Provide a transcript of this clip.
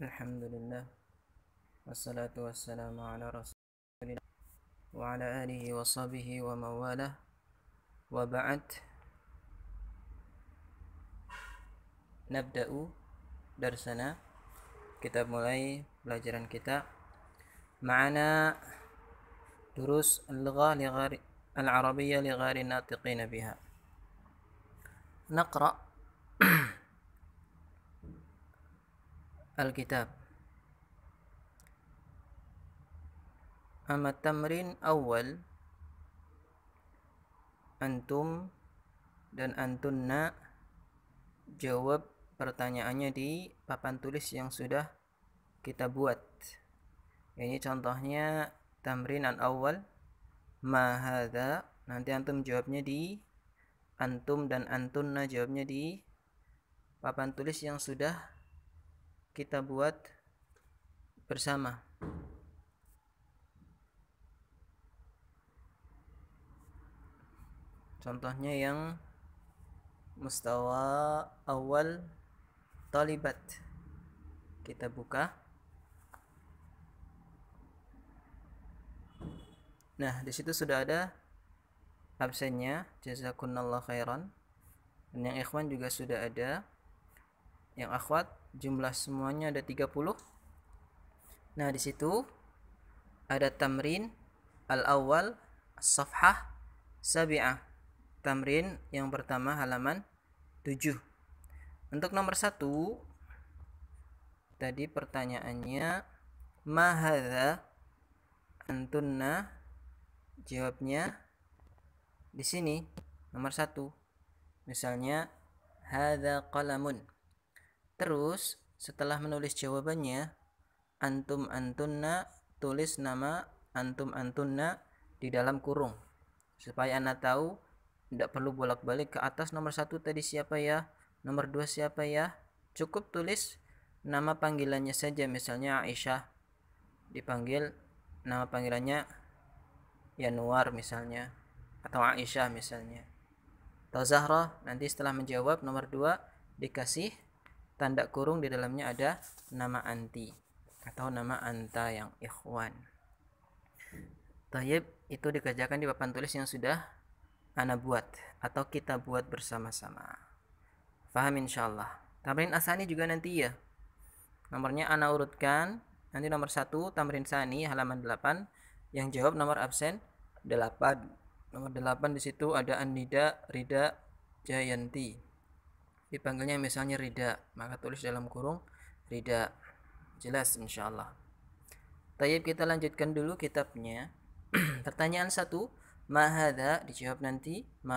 الحمد لله والصلاة والسلام على رسول الله وعلى آله وصحبه ومن والاه وبعد نبدأ درسنا كتاب mulai pelajaran كتاب معنا دروس اللغة العربية لغير الناطقين بها نقرأ Alkitab Amat tamrin awal. antum dan antunna jawab pertanyaannya di papan tulis yang sudah kita buat. Ini contohnya tamrin an awal Mahada. Nanti antum jawabnya di antum dan antunna jawabnya di papan tulis yang sudah kita buat bersama contohnya yang mustawa awal talibat kita buka nah di situ sudah ada absennya jazakunallah khairan dan yang ikhwan juga sudah ada yang akhwat jumlah semuanya ada 30 nah di situ ada tamrin al awal safhah sabi'ah tamrin yang pertama halaman 7 untuk nomor satu tadi pertanyaannya mahadha antunna jawabnya di sini nomor satu misalnya hadza qalamun Terus, setelah menulis jawabannya, antum antunna tulis nama antum antunna di dalam kurung. Supaya anak tahu tidak perlu bolak-balik ke atas nomor satu tadi siapa ya, nomor dua siapa ya. Cukup tulis nama panggilannya saja misalnya Aisyah dipanggil nama panggilannya Yanuar misalnya atau Aisyah misalnya atau Zahra nanti setelah menjawab nomor dua dikasih tanda kurung di dalamnya ada nama anti atau nama anta yang ikhwan. Tayyib itu dikerjakan di papan tulis yang sudah ana buat atau kita buat bersama-sama. Faham Allah. Tamrin asani juga nanti ya. Nomornya ana urutkan. Nanti nomor 1 tamrin sani halaman 8 yang jawab nomor absen 8. Nomor 8 di situ ada Anida, Rida, Jayanti dipanggilnya misalnya rida maka tulis dalam kurung rida jelas insyaallah Tayyib kita lanjutkan dulu kitabnya pertanyaan satu mahada dijawab nanti